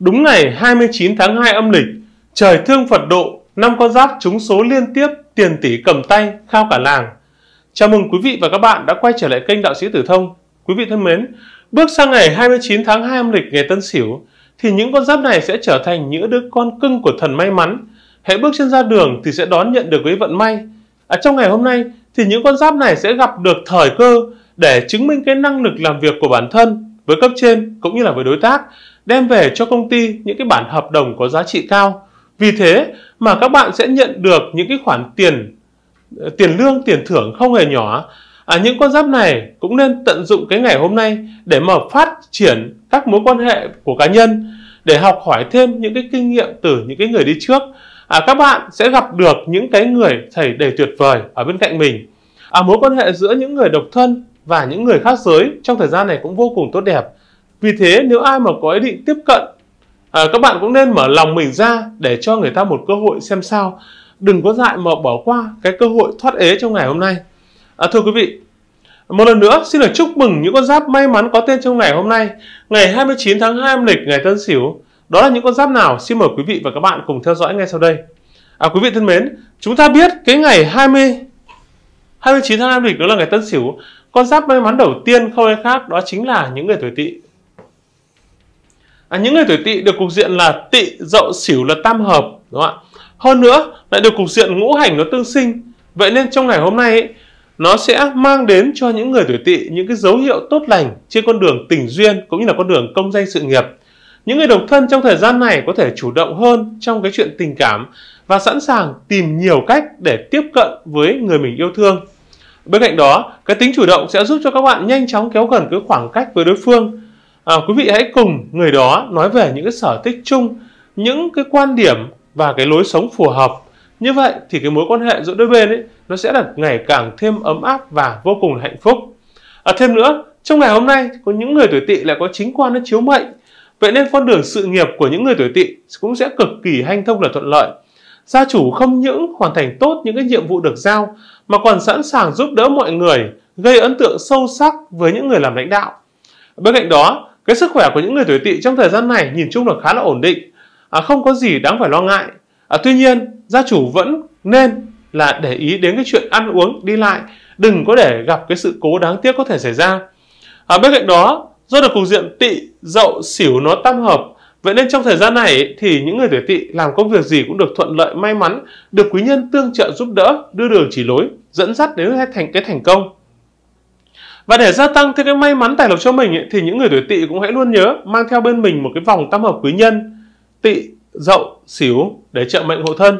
Đúng ngày 29 tháng 2 âm lịch, trời thương Phật độ, năm con giáp trúng số liên tiếp, tiền tỷ cầm tay, khao cả làng. Chào mừng quý vị và các bạn đã quay trở lại kênh Đạo sĩ Tử Thông. Quý vị thân mến, bước sang ngày 29 tháng 2 âm lịch ngày Tân Sửu thì những con giáp này sẽ trở thành những đứa con cưng của thần may mắn. Hãy bước chân ra đường thì sẽ đón nhận được với vận may. À, trong ngày hôm nay thì những con giáp này sẽ gặp được thời cơ để chứng minh cái năng lực làm việc của bản thân với cấp trên cũng như là với đối tác đem về cho công ty những cái bản hợp đồng có giá trị cao. Vì thế mà các bạn sẽ nhận được những cái khoản tiền ờ, tiền lương, tiền thưởng không hề nhỏ. À, những con giáp này cũng nên tận dụng cái ngày hôm nay để mà phát triển các mối quan hệ của cá nhân, để học hỏi thêm những cái kinh nghiệm từ những cái người đi trước. À, các bạn sẽ gặp được những cái người thầy đầy tuyệt vời ở bên cạnh mình. À, mối quan hệ giữa những người độc thân và những người khác giới trong thời gian này cũng vô cùng tốt đẹp. Vì thế nếu ai mà có ý định tiếp cận à, các bạn cũng nên mở lòng mình ra để cho người ta một cơ hội xem sao. Đừng có dại mà bỏ qua cái cơ hội thoát ế trong ngày hôm nay. À, thưa quý vị, một lần nữa xin được chúc mừng những con giáp may mắn có tên trong ngày hôm nay, ngày 29 tháng 2 âm lịch ngày Tân Sửu. Đó là những con giáp nào? Xin mời quý vị và các bạn cùng theo dõi ngay sau đây. À, quý vị thân mến, chúng ta biết cái ngày 20 29 tháng âm lịch đó là ngày Tân Sửu. Con giáp may mắn đầu tiên không ai khác đó chính là những người tuổi Tỵ à, những người tuổi tỵ được cục diện là tỵ dậu xỉu là tam hợp đúng không ạ hơn nữa lại được cục diện ngũ hành nó tương sinh vậy nên trong ngày hôm nay ấy, nó sẽ mang đến cho những người tuổi tỵ những cái dấu hiệu tốt lành trên con đường tình duyên cũng như là con đường công danh sự nghiệp những người độc thân trong thời gian này có thể chủ động hơn trong cái chuyện tình cảm và sẵn sàng tìm nhiều cách để tiếp cận với người mình yêu thương bên cạnh đó cái tính chủ động sẽ giúp cho các bạn nhanh chóng kéo gần cái khoảng cách với đối phương à, quý vị hãy cùng người đó nói về những cái sở thích chung những cái quan điểm và cái lối sống phù hợp như vậy thì cái mối quan hệ giữa đôi bên ấy nó sẽ là ngày càng thêm ấm áp và vô cùng hạnh phúc à, thêm nữa trong ngày hôm nay có những người tuổi tỵ lại có chính quan nó chiếu mệnh vậy nên con đường sự nghiệp của những người tuổi tỵ cũng sẽ cực kỳ hanh thông và thuận lợi gia chủ không những hoàn thành tốt những cái nhiệm vụ được giao mà còn sẵn sàng giúp đỡ mọi người gây ấn tượng sâu sắc với những người làm lãnh đạo bên cạnh đó cái sức khỏe của những người tuổi tỵ trong thời gian này nhìn chung là khá là ổn định, à, không có gì đáng phải lo ngại. À, tuy nhiên, gia chủ vẫn nên là để ý đến cái chuyện ăn uống, đi lại, đừng có để gặp cái sự cố đáng tiếc có thể xảy ra. À, bên cạnh đó, do được cục diện tỵ, dậu, xỉu nó tam hợp, Vậy nên trong thời gian này thì những người tuổi tỵ làm công việc gì cũng được thuận lợi may mắn, được quý nhân tương trợ giúp đỡ, đưa đường chỉ lối, dẫn dắt đến thành cái thành công. Và để gia tăng thêm cái may mắn tài lộc cho mình ấy, thì những người tuổi tỵ cũng hãy luôn nhớ mang theo bên mình một cái vòng tam hợp quý nhân tỵ, dậu, xỉu để trợ mệnh hộ thân.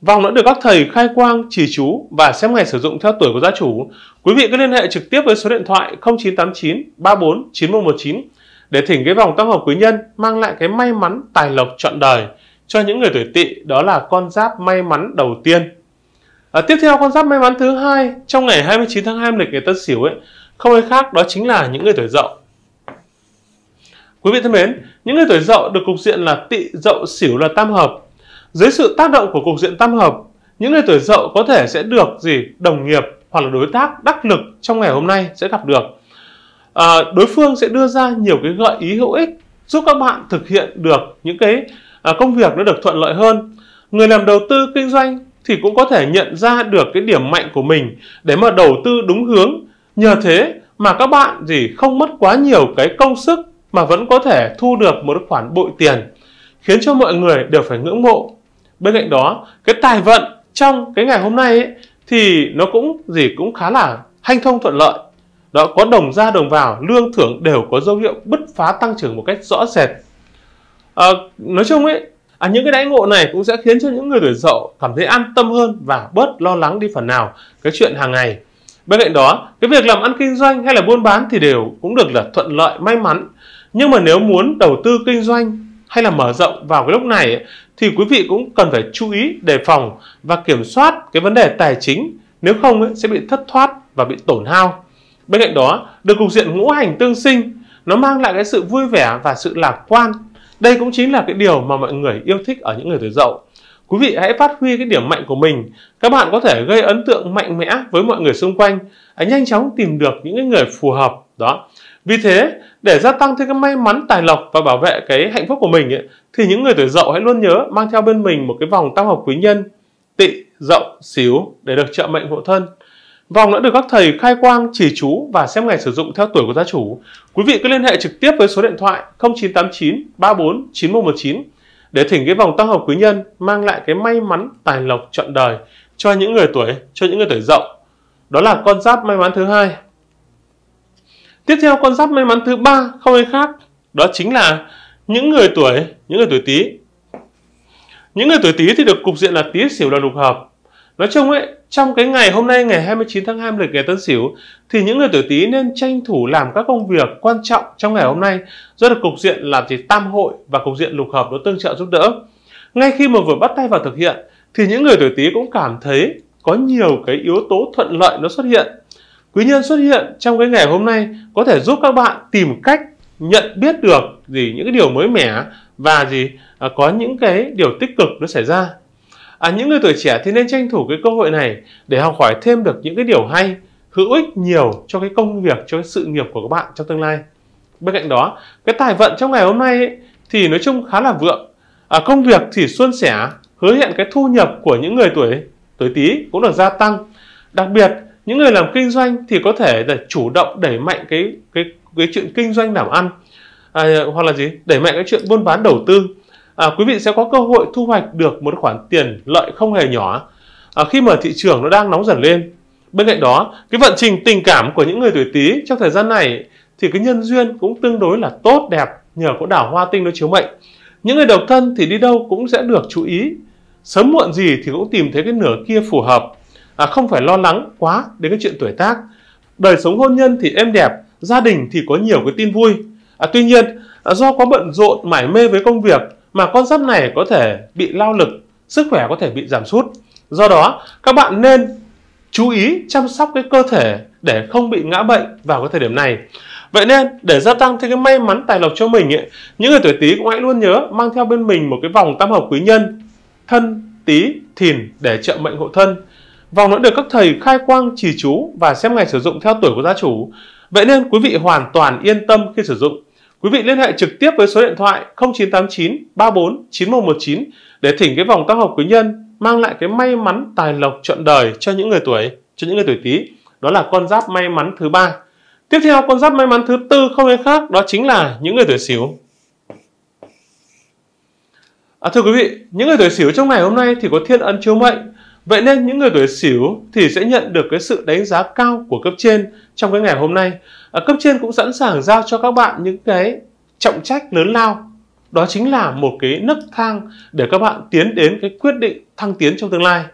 Vòng đã được các thầy khai quang, trì chú và xem ngày sử dụng theo tuổi của gia chủ. Quý vị cứ liên hệ trực tiếp với số điện thoại 0989 34 9119 để thỉnh cái vòng tam hợp quý nhân mang lại cái may mắn tài lộc trọn đời cho những người tuổi tỵ đó là con giáp may mắn đầu tiên. À, tiếp theo con giáp may mắn thứ hai trong ngày 29 tháng 2 lịch ngày Tân Sửu ấy không ai khác đó chính là những người tuổi dậu. Quý vị thân mến, những người tuổi dậu được cục diện là tị dậu xỉu là tam hợp. Dưới sự tác động của cục diện tam hợp, những người tuổi dậu có thể sẽ được gì đồng nghiệp hoặc là đối tác đắc lực trong ngày hôm nay sẽ gặp được. À, đối phương sẽ đưa ra nhiều cái gợi ý hữu ích giúp các bạn thực hiện được những cái à, công việc nó được thuận lợi hơn. Người làm đầu tư kinh doanh thì cũng có thể nhận ra được cái điểm mạnh của mình để mà đầu tư đúng hướng Nhờ thế mà các bạn gì không mất quá nhiều cái công sức mà vẫn có thể thu được một khoản bội tiền khiến cho mọi người đều phải ngưỡng mộ. Bên cạnh đó, cái tài vận trong cái ngày hôm nay ấy, thì nó cũng gì cũng khá là hanh thông thuận lợi. Đó có đồng ra đồng vào, lương thưởng đều có dấu hiệu bứt phá tăng trưởng một cách rõ rệt. À, nói chung ấy, à, những cái đãi ngộ này cũng sẽ khiến cho những người tuổi dậu cảm thấy an tâm hơn và bớt lo lắng đi phần nào cái chuyện hàng ngày. Bên cạnh đó, cái việc làm ăn kinh doanh hay là buôn bán thì đều cũng được là thuận lợi may mắn. Nhưng mà nếu muốn đầu tư kinh doanh hay là mở rộng vào cái lúc này thì quý vị cũng cần phải chú ý đề phòng và kiểm soát cái vấn đề tài chính nếu không ấy, sẽ bị thất thoát và bị tổn hao. Bên cạnh đó, được cục diện ngũ hành tương sinh, nó mang lại cái sự vui vẻ và sự lạc quan. Đây cũng chính là cái điều mà mọi người yêu thích ở những người tuổi dậu. Quý vị hãy phát huy cái điểm mạnh của mình. Các bạn có thể gây ấn tượng mạnh mẽ với mọi người xung quanh, hãy nhanh chóng tìm được những người phù hợp đó. Vì thế, để gia tăng thêm cái may mắn, tài lộc và bảo vệ cái hạnh phúc của mình ấy, thì những người tuổi dậu hãy luôn nhớ mang theo bên mình một cái vòng tam hợp quý nhân, tị, dậu, xíu để được trợ mệnh hộ thân. Vòng đã được các thầy khai quang, chỉ chú và xem ngày sử dụng theo tuổi của gia chủ. Quý vị cứ liên hệ trực tiếp với số điện thoại 0989 34 9119 để thỉnh cái vòng tam hợp quý nhân mang lại cái may mắn tài lộc trọn đời cho những người tuổi cho những người tuổi dậu đó là con giáp may mắn thứ hai tiếp theo con giáp may mắn thứ ba không ai khác đó chính là những người tuổi những người tuổi tý những người tuổi tý thì được cục diện là tý xỉu là lục hợp Nói chung ấy, trong cái ngày hôm nay ngày 29 tháng 2 lịch ngày Tân Sửu thì những người tuổi Tý nên tranh thủ làm các công việc quan trọng trong ngày hôm nay do được cục diện là chỉ tam hội và cục diện lục hợp đối tương trợ giúp đỡ. Ngay khi mà vừa bắt tay vào thực hiện thì những người tuổi Tý cũng cảm thấy có nhiều cái yếu tố thuận lợi nó xuất hiện. Quý nhân xuất hiện trong cái ngày hôm nay có thể giúp các bạn tìm cách nhận biết được gì những cái điều mới mẻ và gì à, có những cái điều tích cực nó xảy ra À, những người tuổi trẻ thì nên tranh thủ cái cơ hội này để học hỏi thêm được những cái điều hay, hữu ích nhiều cho cái công việc, cho cái sự nghiệp của các bạn trong tương lai. Bên cạnh đó, cái tài vận trong ngày hôm nay ấy, thì nói chung khá là vượng. À, công việc thì suôn sẻ, hứa hẹn cái thu nhập của những người tuổi tuổi tí cũng được gia tăng. Đặc biệt, những người làm kinh doanh thì có thể là chủ động đẩy mạnh cái cái cái chuyện kinh doanh làm ăn à, hoặc là gì đẩy mạnh cái chuyện buôn bán đầu tư à, quý vị sẽ có cơ hội thu hoạch được một khoản tiền lợi không hề nhỏ à, khi mà thị trường nó đang nóng dần lên bên cạnh đó cái vận trình tình cảm của những người tuổi tý trong thời gian này thì cái nhân duyên cũng tương đối là tốt đẹp nhờ có đảo hoa tinh nó chiếu mệnh những người độc thân thì đi đâu cũng sẽ được chú ý sớm muộn gì thì cũng tìm thấy cái nửa kia phù hợp à, không phải lo lắng quá đến cái chuyện tuổi tác đời sống hôn nhân thì êm đẹp gia đình thì có nhiều cái tin vui à, tuy nhiên à, do quá bận rộn mải mê với công việc mà con giáp này có thể bị lao lực, sức khỏe có thể bị giảm sút. Do đó, các bạn nên chú ý chăm sóc cái cơ thể để không bị ngã bệnh vào cái thời điểm này. Vậy nên để gia tăng thêm cái may mắn tài lộc cho mình ấy, những người tuổi Tý cũng hãy luôn nhớ mang theo bên mình một cái vòng tam hợp quý nhân thân Tý Thìn để trợ mệnh hộ thân. Vòng nó được các thầy khai quang trì chú và xem ngày sử dụng theo tuổi của gia chủ. Vậy nên quý vị hoàn toàn yên tâm khi sử dụng Quý vị liên hệ trực tiếp với số điện thoại 0989 34 9119 để thỉnh cái vòng tác hợp quý nhân mang lại cái may mắn tài lộc trọn đời cho những người tuổi, cho những người tuổi Tý. Đó là con giáp may mắn thứ ba. Tiếp theo con giáp may mắn thứ tư không ai khác đó chính là những người tuổi Sửu. À, thưa quý vị, những người tuổi Sửu trong ngày hôm nay thì có thiên ấn chiếu mệnh Vậy nên những người tuổi Sửu thì sẽ nhận được cái sự đánh giá cao của cấp trên trong cái ngày hôm nay. À, cấp trên cũng sẵn sàng giao cho các bạn những cái trọng trách lớn lao. Đó chính là một cái nấc thang để các bạn tiến đến cái quyết định thăng tiến trong tương lai.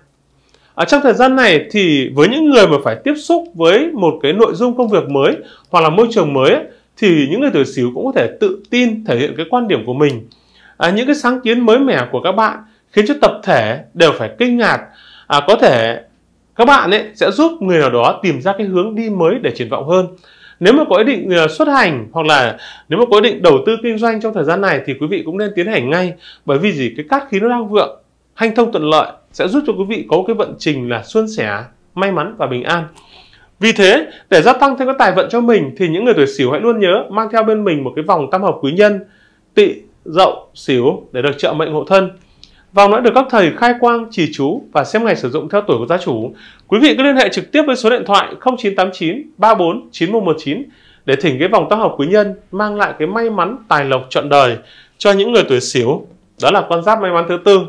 À, trong thời gian này thì với những người mà phải tiếp xúc với một cái nội dung công việc mới hoặc là môi trường mới thì những người tuổi Sửu cũng có thể tự tin thể hiện cái quan điểm của mình. À, những cái sáng kiến mới mẻ của các bạn khiến cho tập thể đều phải kinh ngạc à, có thể các bạn ấy sẽ giúp người nào đó tìm ra cái hướng đi mới để triển vọng hơn nếu mà có ý định à, xuất hành hoặc là nếu mà có ý định đầu tư kinh doanh trong thời gian này thì quý vị cũng nên tiến hành ngay bởi vì gì cái cát khí nó đang vượng hanh thông thuận lợi sẽ giúp cho quý vị có cái vận trình là suôn sẻ may mắn và bình an vì thế, để gia tăng thêm cái tài vận cho mình thì những người tuổi Sửu hãy luôn nhớ mang theo bên mình một cái vòng tam hợp quý nhân, Tỵ, Dậu, Sửu để được trợ mệnh hộ thân. Vòng đã được các thầy khai quang, trì chú và xem ngày sử dụng theo tuổi của gia chủ. Quý vị cứ liên hệ trực tiếp với số điện thoại 0989 34 9119 để thỉnh cái vòng tác hợp quý nhân mang lại cái may mắn tài lộc trọn đời cho những người tuổi xỉu. Đó là con giáp may mắn thứ tư.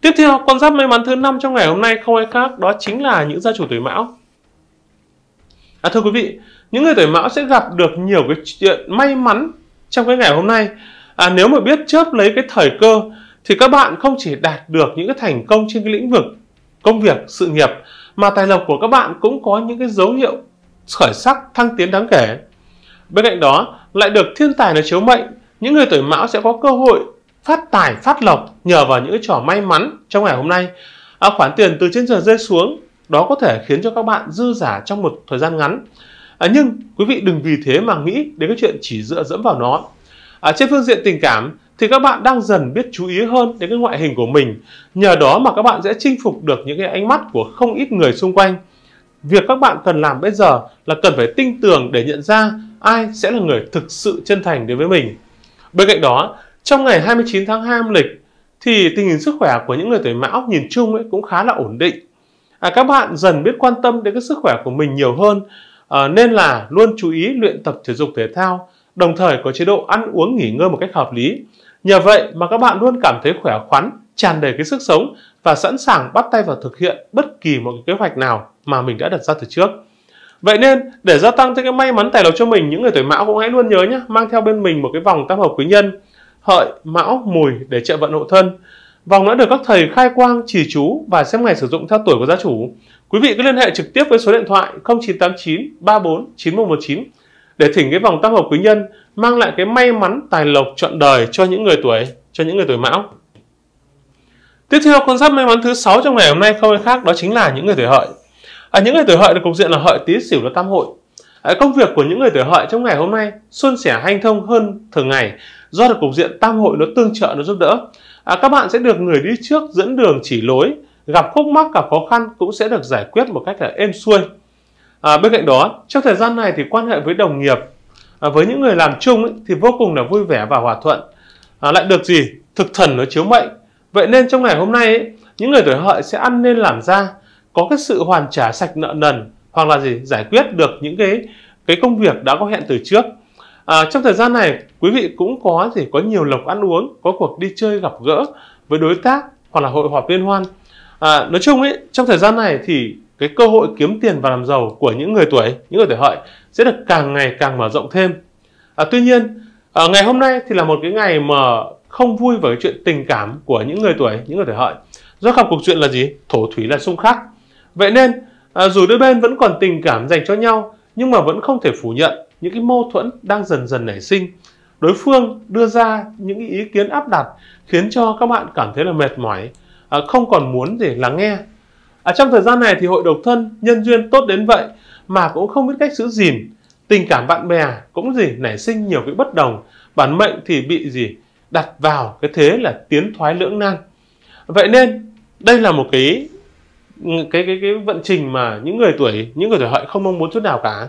Tiếp theo, con giáp may mắn thứ năm trong ngày hôm nay không ai khác đó chính là những gia chủ tuổi mão. À, thưa quý vị, những người tuổi mão sẽ gặp được nhiều cái chuyện may mắn trong cái ngày hôm nay. À, nếu mà biết chớp lấy cái thời cơ thì các bạn không chỉ đạt được những cái thành công trên cái lĩnh vực công việc, sự nghiệp mà tài lộc của các bạn cũng có những cái dấu hiệu khởi sắc thăng tiến đáng kể. Bên cạnh đó, lại được thiên tài là chiếu mệnh, những người tuổi mão sẽ có cơ hội phát tài, phát lộc nhờ vào những cái trò may mắn trong ngày hôm nay. À, khoản tiền từ trên trời rơi xuống đó có thể khiến cho các bạn dư giả trong một thời gian ngắn. À, nhưng quý vị đừng vì thế mà nghĩ đến cái chuyện chỉ dựa dẫm vào nó. À, trên phương diện tình cảm thì các bạn đang dần biết chú ý hơn đến cái ngoại hình của mình. Nhờ đó mà các bạn sẽ chinh phục được những cái ánh mắt của không ít người xung quanh. Việc các bạn cần làm bây giờ là cần phải tinh tường để nhận ra ai sẽ là người thực sự chân thành đối với mình. Bên cạnh đó, trong ngày 29 tháng 2 âm lịch thì tình hình sức khỏe của những người tuổi mão nhìn chung ấy cũng khá là ổn định. À, các bạn dần biết quan tâm đến cái sức khỏe của mình nhiều hơn à, nên là luôn chú ý luyện tập thể dục thể thao đồng thời có chế độ ăn uống nghỉ ngơi một cách hợp lý Nhờ vậy mà các bạn luôn cảm thấy khỏe khoắn, tràn đầy cái sức sống và sẵn sàng bắt tay vào thực hiện bất kỳ một cái kế hoạch nào mà mình đã đặt ra từ trước. Vậy nên để gia tăng thêm cái may mắn tài lộc cho mình, những người tuổi Mão cũng hãy luôn nhớ nhé, mang theo bên mình một cái vòng tam hợp quý nhân, hợi, mão, mùi để trợ vận hộ thân. Vòng đã được các thầy khai quang, chỉ chú và xem ngày sử dụng theo tuổi của gia chủ. Quý vị cứ liên hệ trực tiếp với số điện thoại 0989 34 9119 để thỉnh cái vòng tam hợp quý nhân mang lại cái may mắn tài lộc trọn đời cho những người tuổi cho những người tuổi mão tiếp theo con giáp may mắn thứ sáu trong ngày hôm nay không ai khác đó chính là những người tuổi hợi à, những người tuổi hợi được cục diện là hợi tý sửu là tam hội à, công việc của những người tuổi hợi trong ngày hôm nay suôn sẻ hanh thông hơn thường ngày do được cục diện tam hội nó tương trợ nó giúp đỡ à, các bạn sẽ được người đi trước dẫn đường chỉ lối gặp khúc mắc gặp khó khăn cũng sẽ được giải quyết một cách là êm xuôi À, bên cạnh đó, trong thời gian này thì quan hệ với đồng nghiệp, à, với những người làm chung ấy, thì vô cùng là vui vẻ và hòa thuận. À, lại được gì? Thực thần nó chiếu mệnh. Vậy nên trong ngày hôm nay ấy, những người tuổi hợi sẽ ăn nên làm ra, có cái sự hoàn trả sạch nợ nần hoặc là gì giải quyết được những cái cái công việc đã có hẹn từ trước. À, trong thời gian này quý vị cũng có gì có nhiều lộc ăn uống, có cuộc đi chơi gặp gỡ với đối tác hoặc là hội họp liên hoan. À, nói chung ấy trong thời gian này thì cái cơ hội kiếm tiền và làm giàu của những người tuổi những người tuổi hợi sẽ được càng ngày càng mở rộng thêm à, tuy nhiên à, ngày hôm nay thì là một cái ngày mà không vui với chuyện tình cảm của những người tuổi những người tuổi hợi do gặp cuộc chuyện là gì thổ thủy là xung khắc vậy nên à, dù đôi bên vẫn còn tình cảm dành cho nhau nhưng mà vẫn không thể phủ nhận những cái mâu thuẫn đang dần dần nảy sinh đối phương đưa ra những ý kiến áp đặt khiến cho các bạn cảm thấy là mệt mỏi à, không còn muốn để lắng nghe à, trong thời gian này thì hội độc thân nhân duyên tốt đến vậy mà cũng không biết cách giữ gìn tình cảm bạn bè cũng gì nảy sinh nhiều cái bất đồng bản mệnh thì bị gì đặt vào cái thế là tiến thoái lưỡng nan vậy nên đây là một cái cái cái cái vận trình mà những người tuổi những người tuổi hợi không mong muốn chút nào cả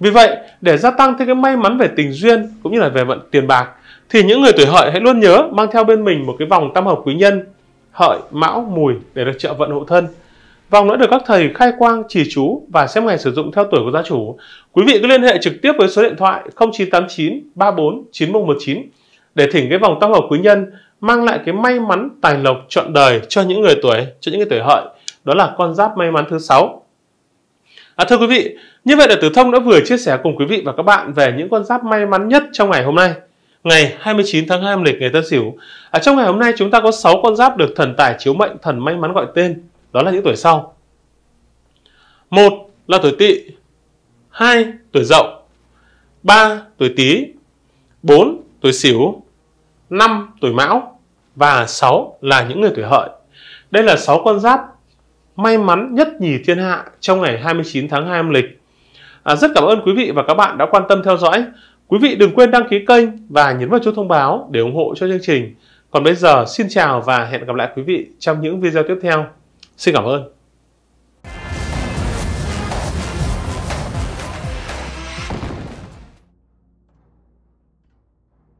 vì vậy để gia tăng thêm cái may mắn về tình duyên cũng như là về vận tiền bạc thì những người tuổi hợi hãy luôn nhớ mang theo bên mình một cái vòng tam hợp quý nhân hợi mão mùi để được trợ vận hộ thân Vòng đã được các thầy khai quang, chỉ chú và xem ngày sử dụng theo tuổi của gia chủ. Quý vị cứ liên hệ trực tiếp với số điện thoại 0989 34 9119 để thỉnh cái vòng tam hợp quý nhân mang lại cái may mắn tài lộc trọn đời cho những người tuổi cho những người tuổi hợi đó là con giáp may mắn thứ sáu à, thưa quý vị như vậy là tử thông đã vừa chia sẻ cùng quý vị và các bạn về những con giáp may mắn nhất trong ngày hôm nay ngày 29 tháng 2 âm lịch ngày Tân Sửu. À, trong ngày hôm nay chúng ta có 6 con giáp được thần tài chiếu mệnh thần may mắn gọi tên đó là những tuổi sau. Một là tuổi tỵ, hai tuổi dậu, ba tuổi tý, bốn tuổi sửu, năm tuổi mão và sáu là những người tuổi hợi. Đây là sáu con giáp may mắn nhất nhì thiên hạ trong ngày 29 tháng 2 âm lịch. À, rất cảm ơn quý vị và các bạn đã quan tâm theo dõi. Quý vị đừng quên đăng ký kênh và nhấn vào chuông thông báo để ủng hộ cho chương trình. Còn bây giờ, xin chào và hẹn gặp lại quý vị trong những video tiếp theo. Xin cảm ơn.